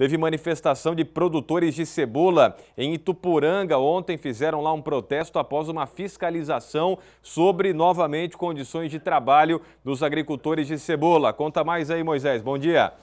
Teve manifestação de produtores de cebola em Itupuranga. Ontem fizeram lá um protesto após uma fiscalização sobre, novamente, condições de trabalho dos agricultores de cebola. Conta mais aí, Moisés. Bom dia.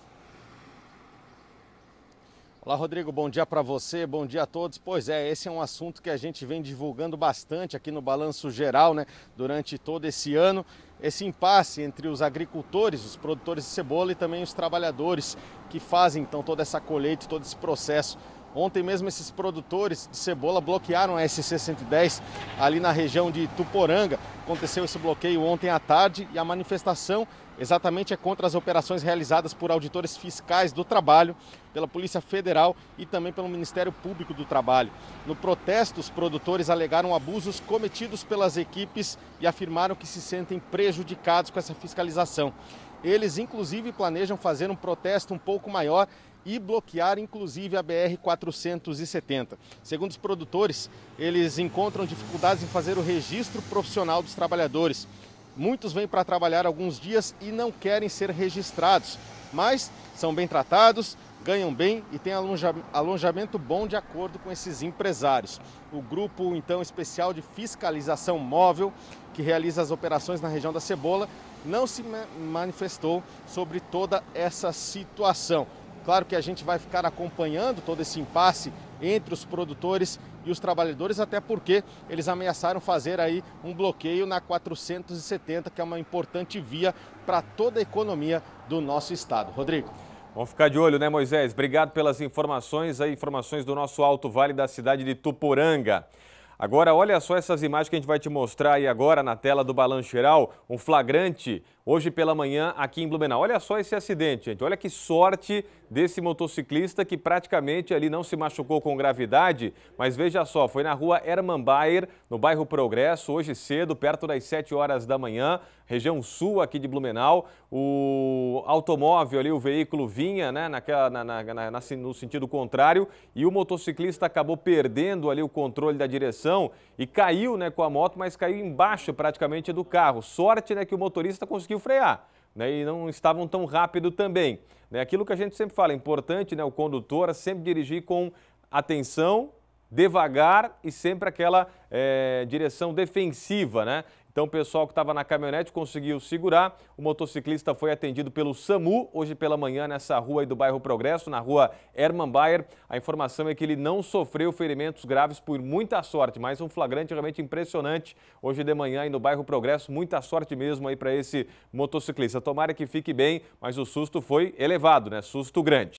Olá, Rodrigo. Bom dia para você, bom dia a todos. Pois é, esse é um assunto que a gente vem divulgando bastante aqui no Balanço Geral, né, durante todo esse ano esse impasse entre os agricultores, os produtores de cebola e também os trabalhadores que fazem então toda essa colheita, todo esse processo Ontem mesmo esses produtores de cebola bloquearam a SC-110 ali na região de Tuporanga. Aconteceu esse bloqueio ontem à tarde e a manifestação exatamente é contra as operações realizadas por auditores fiscais do trabalho, pela Polícia Federal e também pelo Ministério Público do Trabalho. No protesto, os produtores alegaram abusos cometidos pelas equipes e afirmaram que se sentem prejudicados com essa fiscalização. Eles, inclusive, planejam fazer um protesto um pouco maior e bloquear inclusive a BR-470. Segundo os produtores, eles encontram dificuldades em fazer o registro profissional dos trabalhadores. Muitos vêm para trabalhar alguns dias e não querem ser registrados, mas são bem tratados, ganham bem e têm alojamento bom de acordo com esses empresários. O grupo, então, especial de fiscalização móvel, que realiza as operações na região da Cebola, não se manifestou sobre toda essa situação. Claro que a gente vai ficar acompanhando todo esse impasse entre os produtores e os trabalhadores, até porque eles ameaçaram fazer aí um bloqueio na 470, que é uma importante via para toda a economia do nosso estado. Rodrigo. Vamos ficar de olho, né, Moisés? Obrigado pelas informações, aí, informações do nosso Alto Vale da cidade de Tuporanga. Agora, olha só essas imagens que a gente vai te mostrar aí agora na tela do Balanço Geral, um flagrante hoje pela manhã aqui em Blumenau. Olha só esse acidente, gente. Olha que sorte desse motociclista que praticamente ali não se machucou com gravidade, mas veja só, foi na rua Hermann Bayer, no bairro Progresso, hoje cedo, perto das 7 horas da manhã, região sul aqui de Blumenau. O automóvel ali, o veículo vinha né, naquela, na, na, na, no sentido contrário e o motociclista acabou perdendo ali o controle da direção direção e caiu né, com a moto, mas caiu embaixo praticamente do carro. Sorte né, que o motorista conseguiu frear. Né, e não estavam tão rápido também. Né, aquilo que a gente sempre fala, é importante né, o condutor sempre dirigir com atenção, devagar e sempre aquela é, direção defensiva, né? Então o pessoal que estava na caminhonete conseguiu segurar. O motociclista foi atendido pelo SAMU hoje pela manhã nessa rua do bairro Progresso, na rua Herman Bayer. A informação é que ele não sofreu ferimentos graves por muita sorte, mas um flagrante realmente impressionante hoje de manhã aí no bairro Progresso. Muita sorte mesmo aí para esse motociclista. Tomara que fique bem, mas o susto foi elevado, né? Susto grande.